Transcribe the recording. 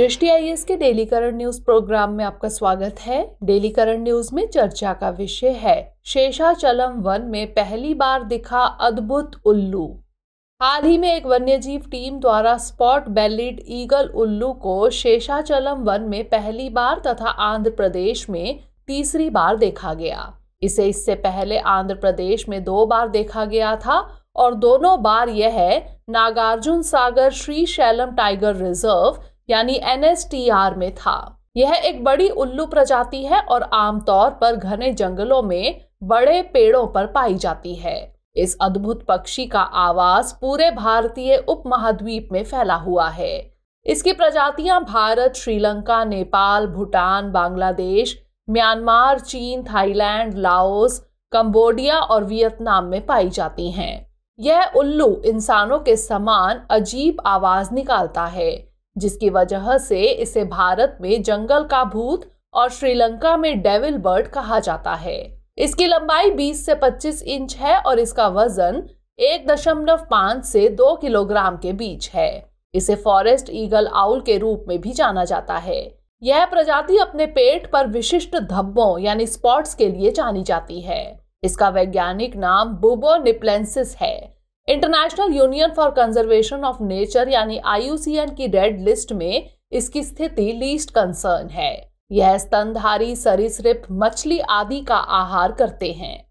दृष्टि आई के daily current news programme में आपका स्वागत है डेली करंट न्यूज में चर्चा का विषय है शेषाचलम वन में पहली बार दिखा अद्भुत उल्लू हाल ही में एक वन्यजीव टीम द्वारा स्पॉट बेलिड ईगल उल्लू को शेषाचलम वन में पहली बार तथा आंध्र प्रदेश में तीसरी बार देखा गया इसे इससे पहले आंध्र प्रदेश में दो बार देखा गया था और दोनों बार यह Nagarjuna Sagar Srisailam tiger reserve यानी एनएसटीआर में था यह एक बड़ी उल्लू प्रजाति है और आमतौर पर घने जंगलों में बड़े पेड़ों पर पाई जाती है इस अद्भुत पक्षी का आवास पूरे भारतीय उपमहाद्वीप में फैला हुआ है इसकी प्रजातियां भारत श्रीलंका नेपाल भूटान बांग्लादेश म्यांमार चीन थाईलैंड लाओस कंबोडिया और वियतनाम में पाई जाती हैं यह उल्लू इंसानों के समान अजीब आवाज निकालता है जिसकी वजह से इसे भारत में जंगल का भूत और श्रीलंका में डेविल बर्ड कहा जाता है इसकी लंबाई 20 से 25 इंच है और इसका वजन एक दशमलव से दो किलोग्राम के बीच है इसे फॉरेस्ट ईगल आउल के रूप में भी जाना जाता है यह प्रजाति अपने पेट पर विशिष्ट धब्बों यानी स्पॉट्स के लिए जानी जाती है इसका वैज्ञानिक नाम बुबो निप्लेंसिस है International Union for Conservation of Nature यानी आई की रेड लिस्ट में इसकी स्थिति लीस्ट कंसर्न है यह स्तनधारी सरिसप मछली आदि का आहार करते हैं